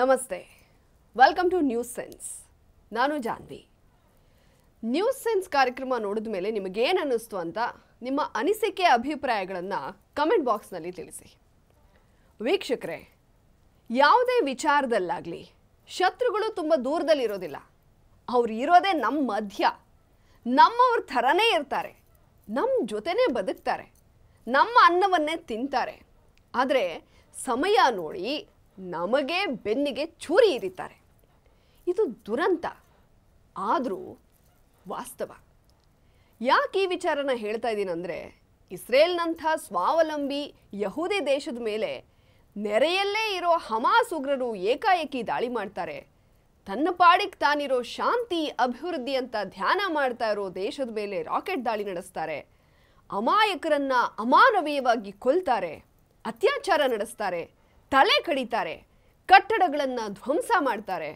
ನಮಸ್ತೆ welcome two news sense ನಾನು Janhvi news sense ಕಾರ್ಯಕ್ರಮ ನೋಡಿದ ಮೇಲೆ ನಿಮಗೇನು ಅನ್ನಿಸ್ತು ಅಂತ ನಿಮ್ಮ ಅನಿಸಿಕೆ ಅಭಿಪ್ರಾಯಗಳನ್ನು ಕಮೆಂಟ್ ಬಾಕ್ಸ್ನಲ್ಲಿ ತಿಳಿಸಿ ವೀಕ್ಷಕರೇ ಯಾವುದೇ ವಿಚಾರದಲ್ಲಾಗಲಿ ಶತ್ರುಗಳು ತುಂಬ ದೂರದಲ್ಲಿರೋದಿಲ್ಲ ಅವ್ರು ಇರೋದೇ ನಮ್ಮ ಮಧ್ಯ ನಮ್ಮವ್ರ ಥರನೇ ಇರ್ತಾರೆ ನಮ್ಮ ಜೊತೆನೇ ಬದುಕ್ತಾರೆ ನಮ್ಮ ಅನ್ನವನ್ನೇ ತಿಂತಾರೆ ಆದರೆ ಸಮಯ ನೋಡಿ ನಮಗೆ ಬೆನ್ನಿಗೆ ಚೂರಿ ಇರಿತಾರೆ ಇದು ದುರಂತ ಆದರೂ ವಾಸ್ತವ ಯಾಕೆ ಈ ವಿಚಾರನ ಹೇಳ್ತಾ ಇದ್ದೀನಂದರೆ ಇಸ್ರೇಲ್ನಂಥ ಸ್ವಾವಲಂಬಿ ಯಹೂದಿ ದೇಶದ ಮೇಲೆ ನೆರೆಯಲ್ಲೇ ಇರೋ ಹಮಾಸ್ ಉಗ್ರರು ಏಕಾಏಕಿ ದಾಳಿ ಮಾಡ್ತಾರೆ ತನ್ನ ಪಾಡಿಗೆ ತಾನಿರೋ ಶಾಂತಿ ಅಭಿವೃದ್ಧಿ ಅಂತ ಧ್ಯಾನ ಮಾಡ್ತಾ ಇರೋ ದೇಶದ ಮೇಲೆ ರಾಕೆಟ್ ದಾಳಿ ನಡೆಸ್ತಾರೆ ಅಮಾಯಕರನ್ನು ಅಮಾನವೀಯವಾಗಿ ಕೊಲ್ತಾರೆ ಅತ್ಯಾಚಾರ ನಡೆಸ್ತಾರೆ ತಲೆ ಕಡಿತಾರೆ ಕಟ್ಟಡಗಳನ್ನು ಧ್ವಂಸ ಮಾಡ್ತಾರೆ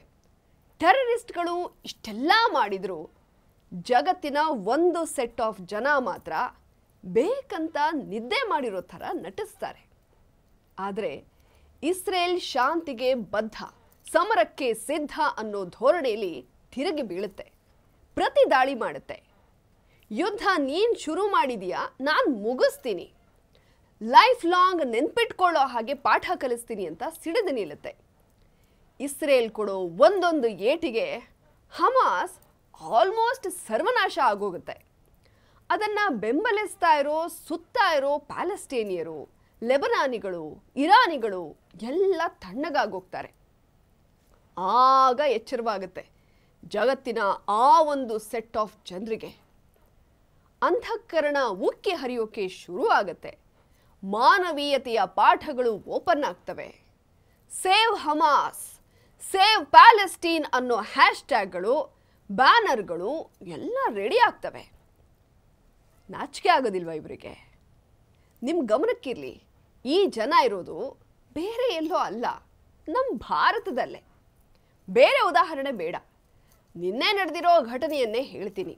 ಟೆರರಿಸ್ಟ್ಗಳು ಇಷ್ಟೆಲ್ಲ ಮಾಡಿದ್ರು ಜಗತ್ತಿನ ಒಂದು ಸೆಟ್ ಆಫ್ ಜನ ಮಾತ್ರ ಬೇಕಂತ ನಿದ್ದೆ ಮಾಡಿರೋ ಥರ ನಟಿಸ್ತಾರೆ ಆದರೆ ಇಸ್ರೇಲ್ ಶಾಂತಿಗೆ ಬದ್ಧ ಸಮರಕ್ಕೆ ಸಿದ್ಧ ಅನ್ನೋ ಧೋರಣೆಯಲ್ಲಿ ತಿರುಗಿ ಬೀಳುತ್ತೆ ಪ್ರತಿ ದಾಳಿ ಮಾಡುತ್ತೆ ಯುದ್ಧ ನೀನು ಶುರು ಮಾಡಿದೀಯಾ ನಾನು ಮುಗಿಸ್ತೀನಿ ಲೈಫ್ ಲಾಂಗ್ ನೆನ್ಪಿಟ್ಕೊಳ್ಳೋ ಹಾಗೆ ಪಾಠ ಕಲಿಸ್ತೀನಿ ಅಂತ ಸಿಡಿದು ನಿಲ್ಲುತ್ತೆ ಇಸ್ರೇಲ್ ಕೊಡೋ ಒಂದೊಂದು ಏಟಿಗೆ ಹಮಾಸ್ ಆಲ್ಮೋಸ್ಟ್ ಸರ್ವನಾಶ ಆಗೋಗುತ್ತೆ ಅದನ್ನು ಬೆಂಬಲಿಸ್ತಾ ಇರೋ ಸುತ್ತಾ ಇರೋ ಪ್ಯಾಲೆಸ್ಟೇನಿಯರು ಲೆಬನಾನಿಗಳು ಇರಾನಿಗಳು ಎಲ್ಲ ತಣ್ಣಗಾಗೋಗ್ತಾರೆ ಆಗ ಎಚ್ಚರವಾಗುತ್ತೆ ಜಗತ್ತಿನ ಆ ಒಂದು ಸೆಟ್ ಆಫ್ ಜನರಿಗೆ ಅಂತಃಕರಣ ಉಕ್ಕಿ ಹರಿಯೋಕೆ ಶುರು ಆಗುತ್ತೆ ಮಾನವೀಯತೆಯ ಪಾಠಗಳು ಓಪನ್ ಆಗ್ತವೆ ಸೇವ್ ಹಮಾಸ್ ಸೇವ್ ಪ್ಯಾಲೆಸ್ಟೀನ್ ಅನ್ನೋ ಹ್ಯಾಶ್ ಟ್ಯಾಗ್ಗಳು ಬ್ಯಾನರ್ಗಳು ಎಲ್ಲ ರೆಡಿ ಆಗ್ತವೆ ನಾಚಿಕೆ ಆಗೋದಿಲ್ವ ಇವರಿಗೆ ನಿಮ್ಮ ಗಮನಕ್ಕಿರಲಿ ಈ ಜನ ಇರೋದು ಬೇರೆ ಎಲ್ಲೋ ಅಲ್ಲ ನಮ್ಮ ಭಾರತದಲ್ಲೇ ಬೇರೆ ಉದಾಹರಣೆ ಬೇಡ ನಿನ್ನೆ ನಡೆದಿರೋ ಘಟನೆಯನ್ನೇ ಹೇಳ್ತೀನಿ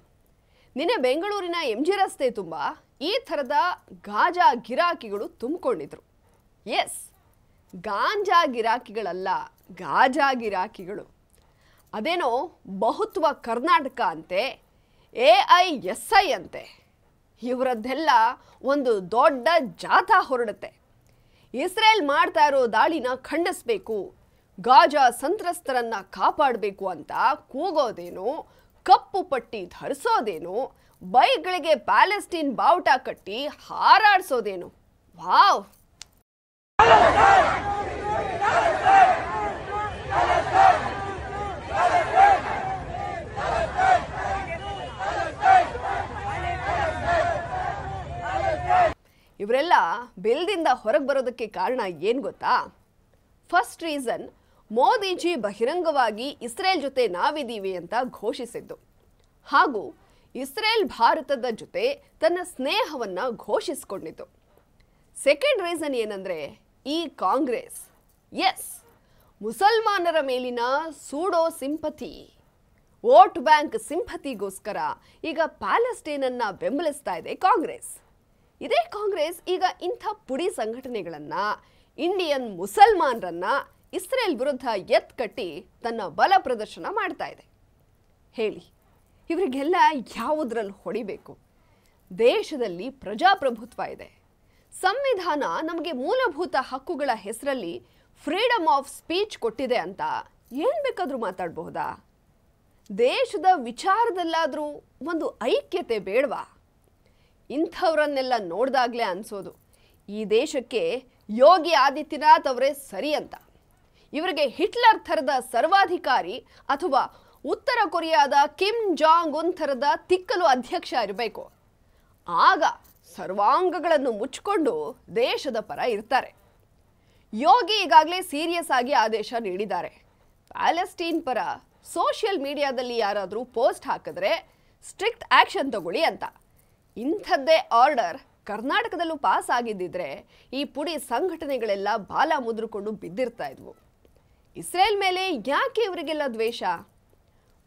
ನಿನ್ನೆ ಬೆಂಗಳೂರಿನ ಎಂ ಜಿ ರಸ್ತೆ ತುಂಬ ಈ ಥರದ ಗಾಜಾ ಗಿರಾಕಿಗಳು ತುಂಬಿಕೊಂಡಿದ್ರು ಎಸ್ ಗಾಂಜಾ ಗಿರಾಕಿಗಳಲ್ಲ ಗಾಜಾ ಗಿರಾಕಿಗಳು ಅದೇನೋ ಬಹುತ್ವ ಕರ್ನಾಟಕ ಅಂತೆ ಎ ಐ ಎಸ್ ಐ ಅಂತೆ ಇವರದ್ದೆಲ್ಲ ಒಂದು ದೊಡ್ಡ ಜಾಥಾ ಹೊರಡುತ್ತೆ ಇಸ್ರೇಲ್ ಮಾಡ್ತಾ ಇರೋ ದಾಳಿನ ಖಂಡಿಸಬೇಕು ಗಾಜಾ ಸಂತ್ರಸ್ತರನ್ನ ಕಾಪಾಡಬೇಕು ಅಂತ ಕೂಗೋದೇನು ಕಪ್ಪು ಪಟ್ಟಿ ಧರಿಸೋದೇನು ಬೈಕ್ಗಳಿಗೆ ಪ್ಯಾಲೆಸ್ಟೀನ್ ಬಾವುಟ ಕಟ್ಟಿ ಹಾರಾಡ್ಸೋದೇನು ವಾವ್ ಇವರೆಲ್ಲ ಬಿಲ್ದಿಂದ ಹೊರಗೆ ಬರೋದಕ್ಕೆ ಕಾರಣ ಏನು ಗೊತ್ತಾ ಫಸ್ಟ್ ರೀಸನ್ ಮೋದಿಜಿ ಬಹಿರಂಗವಾಗಿ ಇಸ್ರೇಲ್ ಜೊತೆ ನಾವಿದ್ದೀವಿ ಅಂತ ಘೋಷಿಸಿದ್ದು ಹಾಗೂ ಇಸ್ರೇಲ್ ಭಾರತದ ಜೊತೆ ತನ್ನ ಸ್ನೇಹವನ್ನು ಘೋಷಿಸಿಕೊಂಡಿತು ಸೆಕೆಂಡ್ ರೀಸನ್ ಏನಂದರೆ ಈ ಕಾಂಗ್ರೆಸ್ ಎಸ್ ಮುಸಲ್ಮಾನರ ಮೇಲಿನ ಸೂಡೋ ಸಿಂಪತಿ ವೋಟ್ ಬ್ಯಾಂಕ್ ಸಿಂಪತಿಗೋಸ್ಕರ ಈಗ ಪ್ಯಾಲೆಸ್ಟೈನನ್ನು ಬೆಂಬಲಿಸ್ತಾ ಇದೆ ಕಾಂಗ್ರೆಸ್ ಇದೇ ಕಾಂಗ್ರೆಸ್ ಈಗ ಇಂಥ ಪುಡಿ ಸಂಘಟನೆಗಳನ್ನು ಇಂಡಿಯನ್ ಮುಸಲ್ಮಾನರನ್ನು ಇಸ್ರೇಲ್ ವಿರುದ್ಧ ಎತ್ಕಟ್ಟಿ ತನ್ನ ಬಲ ಪ್ರದರ್ಶನ ಮಾಡ್ತಾ ಇದೆ ಹೇಳಿ ಇವರಿಗೆಲ್ಲ ಯಾವುದ್ರಲ್ಲಿ ಹೊಡಿಬೇಕು ದೇಶದಲ್ಲಿ ಪ್ರಜಾಪ್ರಭುತ್ವ ಇದೆ ಸಂವಿಧಾನ ನಮಗೆ ಮೂಲಭೂತ ಹಕ್ಕುಗಳ ಹೆಸರಲ್ಲಿ ಫ್ರೀಡಮ್ ಆಫ್ ಸ್ಪೀಚ್ ಕೊಟ್ಟಿದೆ ಅಂತ ಏನು ಬೇಕಾದರೂ ಮಾತಾಡಬಹುದಾ ದೇಶದ ವಿಚಾರದಲ್ಲಾದರೂ ಒಂದು ಐಕ್ಯತೆ ಬೇಡವಾ ಇಂಥವರನ್ನೆಲ್ಲ ನೋಡಿದಾಗಲೇ ಅನಿಸೋದು ಈ ದೇಶಕ್ಕೆ ಯೋಗಿ ಆದಿತ್ಯನಾಥ್ ಅವರೇ ಸರಿ ಅಂತ ಇವರಿಗೆ ಹಿಟ್ಲರ್ ಥರದ ಸರ್ವಾಧಿಕಾರಿ ಅಥವಾ ಉತ್ತರ ಕೊರಿಯಾದ ಕಿಮ್ ಜಾಂಗ್ ಉನ್ ಥರದ ತಿಕ್ಕಲು ಅಧ್ಯಕ್ಷ ಇರಬೇಕು ಆಗ ಸರ್ವಾಂಗಗಳನ್ನು ಮುಚ್ಚಿಕೊಂಡು ದೇಶದ ಪರ ಇರ್ತಾರೆ ಯೋಗಿ ಈಗಾಗಲೇ ಸೀರಿಯಸ್ ಆಗಿ ಆದೇಶ ನೀಡಿದ್ದಾರೆ ಪ್ಯಾಲೆಸ್ಟೀನ್ ಪರ ಸೋಷಿಯಲ್ ಮೀಡಿಯಾದಲ್ಲಿ ಯಾರಾದರೂ ಪೋಸ್ಟ್ ಹಾಕಿದ್ರೆ ಸ್ಟ್ರಿಕ್ಟ್ ಆ್ಯಕ್ಷನ್ ತಗೊಳ್ಳಿ ಅಂತ ಇಂಥದ್ದೇ ಆರ್ಡರ್ ಕರ್ನಾಟಕದಲ್ಲೂ ಪಾಸ್ ಆಗಿದ್ದಿದ್ರೆ ಈ ಪುಡಿ ಸಂಘಟನೆಗಳೆಲ್ಲ ಬಾಲ ಮುದ್ರಿಕೊಂಡು ಬಿದ್ದಿರ್ತಾ ಇದ್ವು ಇಸ್ರೇಲ್ ಮೇಲೆ ಯಾಕೆ ಇವರಿಗೆಲ್ಲ ದ್ವೇಷ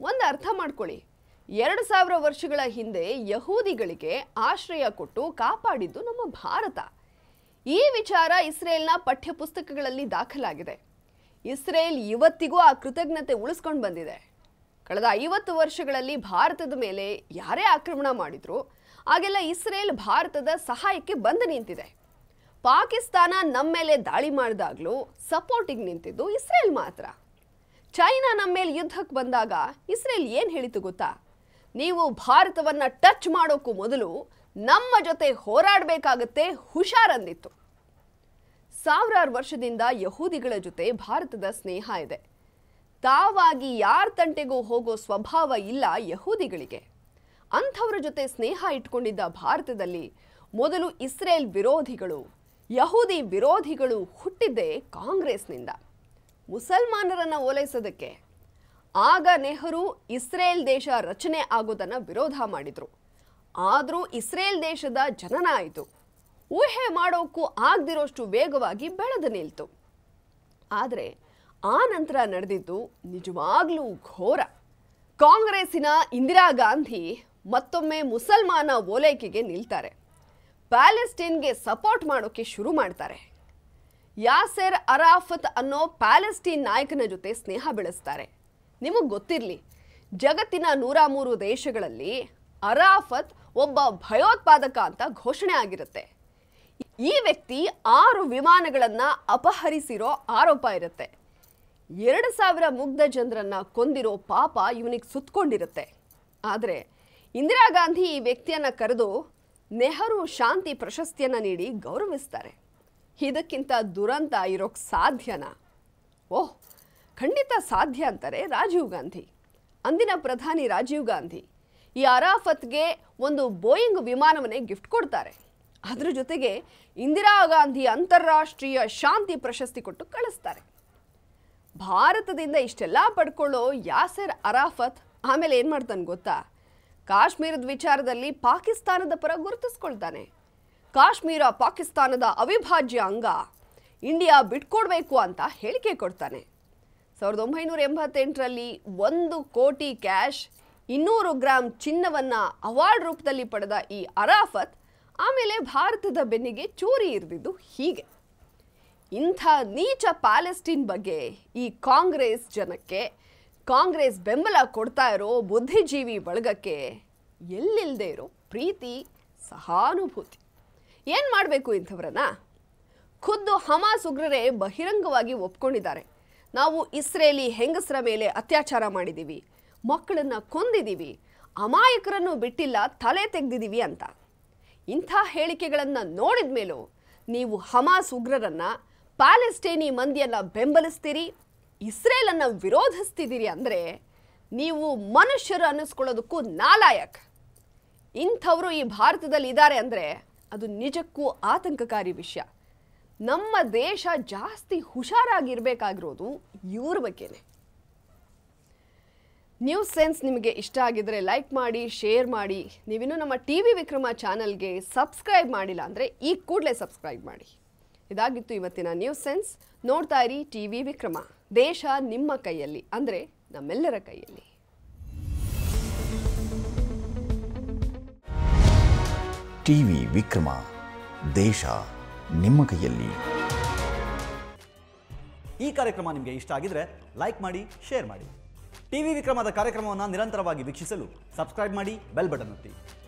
ಒಂದು ಅರ್ಥ ಮಾಡ್ಕೊಳ್ಳಿ ಎರಡು ಸಾವಿರ ವರ್ಷಗಳ ಹಿಂದೆ ಯಹೂದಿಗಳಿಗೆ ಆಶ್ರಯ ಕೊಟ್ಟು ಕಾಪಾಡಿದ್ದು ನಮ್ಮ ಭಾರತ ಈ ವಿಚಾರ ಇಸ್ರೇಲ್ನ ಪಠ್ಯಪುಸ್ತಕಗಳಲ್ಲಿ ದಾಖಲಾಗಿದೆ ಇಸ್ರೇಲ್ ಇವತ್ತಿಗೂ ಆ ಕೃತಜ್ಞತೆ ಉಳಿಸ್ಕೊಂಡು ಬಂದಿದೆ ಕಳೆದ ಐವತ್ತು ವರ್ಷಗಳಲ್ಲಿ ಭಾರತದ ಮೇಲೆ ಯಾರೇ ಆಕ್ರಮಣ ಮಾಡಿದ್ರು ಆಗೆಲ್ಲ ಇಸ್ರೇಲ್ ಭಾರತದ ಸಹಾಯಕ್ಕೆ ಬಂದು ನಿಂತಿದೆ ಪಾಕಿಸ್ತಾನ ನಮ್ಮ ಮೇಲೆ ದಾಳಿ ಮಾಡಿದಾಗಲೂ ಸಪೋರ್ಟಿಗೆ ನಿಂತಿದ್ದು ಇಸ್ರೇಲ್ ಮಾತ್ರ ಚೈನಾ ನಮ್ಮ ಮೇಲೆ ಯುದ್ಧಕ್ಕೆ ಬಂದಾಗ ಇಸ್ರೇಲ್ ಏನು ಹೇಳಿತು ಗೊತ್ತಾ ನೀವು ಭಾರತವನ್ನು ಟಚ್ ಮಾಡೋಕ್ಕೂ ಮೊದಲು ನಮ್ಮ ಜೊತೆ ಹೋರಾಡಬೇಕಾಗತ್ತೆ ಹುಷಾರಂದಿತ್ತು ಸಾವಿರಾರು ವರ್ಷದಿಂದ ಯಹೂದಿಗಳ ಜೊತೆ ಭಾರತದ ಸ್ನೇಹ ಇದೆ ತಾವಾಗಿ ಯಾರ ತಂಟೆಗೂ ಹೋಗೋ ಸ್ವಭಾವ ಇಲ್ಲ ಯಹೂದಿಗಳಿಗೆ ಅಂಥವ್ರ ಜೊತೆ ಸ್ನೇಹ ಇಟ್ಕೊಂಡಿದ್ದ ಭಾರತದಲ್ಲಿ ಮೊದಲು ಇಸ್ರೇಲ್ ವಿರೋಧಿಗಳು ಯಹೂದಿ ವಿರೋಧಿಗಳು ಹುಟ್ಟಿದ್ದೇ ಕಾಂಗ್ರೆಸ್ನಿಂದ ಮುಸಲ್ಮಾನರನ್ನು ಓಲೈಸೋದಕ್ಕೆ ಆಗ ನೆಹರು ಇಸ್ರೇಲ್ ದೇಶ ರಚನೆ ಆಗೋದನ್ನು ವಿರೋಧ ಮಾಡಿದರು ಆದರೂ ಇಸ್ರೇಲ್ ದೇಶದ ಜನನ ಆಯಿತು ಊಹೆ ಮಾಡೋಕ್ಕೂ ಆಗದಿರೋಷ್ಟು ವೇಗವಾಗಿ ಬೆಳೆದು ನಿಲ್ತು ಆದರೆ ಆ ನಂತರ ನಡೆದಿದ್ದು ನಿಜವಾಗ್ಲೂ ಘೋರ ಕಾಂಗ್ರೆಸ್ಸಿನ ಇಂದಿರಾ ಗಾಂಧಿ ಮತ್ತೊಮ್ಮೆ ಮುಸಲ್ಮಾನ ಓಲೈಕೆಗೆ ನಿಲ್ತಾರೆ ಪ್ಯಾಲೆಸ್ಟೈನ್ಗೆ ಸಪೋರ್ಟ್ ಮಾಡೋಕ್ಕೆ ಶುರು ಮಾಡ್ತಾರೆ ಯಾಸೆರ್ ಅರಾಫತ್ ಅನ್ನೋ ಪ್ಯಾಲೆಸ್ಟೀನ್ ನಾಯಕನ ಜೊತೆ ಸ್ನೇಹ ಬೆಳೆಸ್ತಾರೆ ನಿಮಗೆ ಗೊತ್ತಿರಲಿ ಜಗತ್ತಿನ ನೂರ ಮೂರು ದೇಶಗಳಲ್ಲಿ ಅರಾಫತ್ ಒಬ್ಬ ಭಯೋತ್ಪಾದಕ ಅಂತ ಘೋಷಣೆ ಆಗಿರುತ್ತೆ ಈ ವ್ಯಕ್ತಿ ಆರು ವಿಮಾನಗಳನ್ನು ಅಪಹರಿಸಿರೋ ಆರೋಪ ಇರುತ್ತೆ ಎರಡು ಸಾವಿರ ಮುಗ್ಧ ಜನರನ್ನು ಕೊಂದಿರೋ ಪಾಪ ಇವನಿಗೆ ಸುತ್ತಕೊಂಡಿರುತ್ತೆ ಆದರೆ ಇಂದಿರಾ ಗಾಂಧಿ ಈ ವ್ಯಕ್ತಿಯನ್ನು ಕರೆದು ನೆಹರು ಶಾಂತಿ ಪ್ರಶಸ್ತಿಯನ್ನು ನೀಡಿ ಗೌರವಿಸ್ತಾರೆ ಇದಕ್ಕಿಂತ ದುರಂತ ಇರೋಕ್ಕೆ ಸಾಧ್ಯನಾ ಓಹ್ ಖಂಡಿತ ಸಾಧ್ಯ ಅಂತಾರೆ ರಾಜೀವ್ ಗಾಂಧಿ ಅಂದಿನ ಪ್ರಧಾನಿ ರಾಜೀವ್ ಗಾಂಧಿ ಈ ಅರಾಫತ್ಗೆ ಒಂದು ಬೋಯಿಂಗ್ ವಿಮಾನವನ್ನೇ ಗಿಫ್ಟ್ ಕೊಡ್ತಾರೆ ಅದರ ಜೊತೆಗೆ ಇಂದಿರಾ ಗಾಂಧಿ ಅಂತಾರಾಷ್ಟ್ರೀಯ ಶಾಂತಿ ಪ್ರಶಸ್ತಿ ಕೊಟ್ಟು ಕಳಿಸ್ತಾರೆ ಭಾರತದಿಂದ ಇಷ್ಟೆಲ್ಲ ಪಡ್ಕೊಳ್ಳೋ ಯಾಸಿರ್ ಅರಾಫತ್ ಆಮೇಲೆ ಏನು ಮಾಡ್ತಾನೆ ಗೊತ್ತಾ ಕಾಶ್ಮೀರದ ವಿಚಾರದಲ್ಲಿ ಪಾಕಿಸ್ತಾನದ ಪರ ಗುರುತಿಸ್ಕೊಳ್ತಾನೆ ಕಾಶ್ಮೀರ ಪಾಕಿಸ್ತಾನದ ಅವಿಭಾಜ್ಯ ಅಂಗ ಇಂಡಿಯಾ ಬಿಟ್ಕೊಡ್ಬೇಕು ಅಂತ ಹೇಳಿಕೆ ಕೊಡ್ತಾನೆ ಸಾವಿರದ ಒಂಬೈನೂರ ಎಂಬತ್ತೆಂಟರಲ್ಲಿ ಒಂದು ಕೋಟಿ ಕ್ಯಾಶ್ ಇನ್ನೂರು ಗ್ರಾಮ್ ಚಿನ್ನವನ್ನು ಅವಾರ್ಡ್ ರೂಪದಲ್ಲಿ ಪಡೆದ ಈ ಅರಾಫತ್ ಆಮೇಲೆ ಭಾರತದ ಬೆನ್ನಿಗೆ ಚೂರಿ ಇರಿದಿದ್ದು ಹೀಗೆ ಇಂಥ ನೀಚ ಪ್ಯಾಲೆಸ್ಟೀನ್ ಬಗ್ಗೆ ಈ ಕಾಂಗ್ರೆಸ್ ಜನಕ್ಕೆ ಕಾಂಗ್ರೆಸ್ ಬೆಂಬಲ ಕೊಡ್ತಾ ಇರೋ ಬುದ್ಧಿಜೀವಿ ಬಳಗಕ್ಕೆ ಎಲ್ಲಿಲ್ಲದೆ ಇರೋ ಪ್ರೀತಿ ಸಹಾನುಭೂತಿ ಏನು ಮಾಡಬೇಕು ಇಂಥವ್ರನ್ನ ಖುದ್ದು ಹಮಾಸ್ ಉಗ್ರರೇ ಬಹಿರಂಗವಾಗಿ ಒಪ್ಕೊಂಡಿದ್ದಾರೆ ನಾವು ಇಸ್ರೇಲಿ ಹೆಂಗಸರ ಮೇಲೆ ಅತ್ಯಾಚಾರ ಮಾಡಿದ್ದೀವಿ ಮಕ್ಕಳನ್ನು ಕೊಂದಿದ್ದೀವಿ ಅಮಾಯಕರನ್ನು ಬಿಟ್ಟಿಲ್ಲ ತಲೆ ತೆಗೆದಿದ್ದೀವಿ ಅಂತ ಇಂಥ ಹೇಳಿಕೆಗಳನ್ನು ನೋಡಿದ ಮೇಲೂ ನೀವು ಹಮಾಸ್ ಉಗ್ರರನ್ನು ಪ್ಯಾಲೆಸ್ಟೇನಿ ಮಂದಿಯನ್ನು ಬೆಂಬಲಿಸ್ತೀರಿ ಇಸ್ರೇಲನ್ನು ವಿರೋಧಿಸ್ತಿದ್ದೀರಿ ಅಂದರೆ ನೀವು ಮನುಷ್ಯರು ಅನ್ನಿಸ್ಕೊಳ್ಳೋದಕ್ಕೂ ನಾಲಾಯಕ್ ಇಂಥವರು ಈ ಭಾರತದಲ್ಲಿ ಇದ್ದಾರೆ ಅಂದರೆ ಅದು ನಿಜಕ್ಕೂ ಆತಂಕಕಾರಿ ವಿಷಯ ನಮ್ಮ ದೇಶ ಜಾಸ್ತಿ ಹುಷಾರಾಗಿರಬೇಕಾಗಿರೋದು ಇವ್ರ ಬಗ್ಗೆ ನ್ಯೂಸ್ ಸೆನ್ಸ್ ನಿಮಗೆ ಇಷ್ಟ ಆಗಿದ್ರೆ ಲೈಕ್ ಮಾಡಿ ಶೇರ್ ಮಾಡಿ ನೀವಿನ್ನೂ ನಮ್ಮ ಟಿ ವಿ ವಿಕ್ರಮ ಚಾನಲ್ಗೆ ಸಬ್ಸ್ಕ್ರೈಬ್ ಮಾಡಿಲ್ಲ ಅಂದರೆ ಈ ಕೂಡಲೇ ಸಬ್ಸ್ಕ್ರೈಬ್ ಮಾಡಿ ಇದಾಗಿತ್ತು ಇವತ್ತಿನ ನ್ಯೂಸ್ ಸೆನ್ಸ್ ನೋಡ್ತಾ ಇರಿ ಟಿ ವಿ ವಿಕ್ರಮ ದೇಶ ನಿಮ್ಮ ಕೈಯಲ್ಲಿ ಅಂದರೆ ನಮ್ಮೆಲ್ಲರ ಕೈಯಲ್ಲಿ ಟಿವಿ ವಿಕ್ರಮ ದೇಶ ನಿಮ್ಮ ಕೈಯಲ್ಲಿ ಈ ಕಾರ್ಯಕ್ರಮ ನಿಮಗೆ ಇಷ್ಟ ಆಗಿದ್ರೆ ಲೈಕ್ ಮಾಡಿ ಶೇರ್ ಮಾಡಿ ಟಿವಿ ವಿಕ್ರಮದ ಕಾರ್ಯಕ್ರಮವನ್ನು ನಿರಂತರವಾಗಿ ವೀಕ್ಷಿಸಲು ಸಬ್ಸ್ಕ್ರೈಬ್ ಮಾಡಿ ಬೆಲ್ ಬಟನ್ ಒತ್ತಿ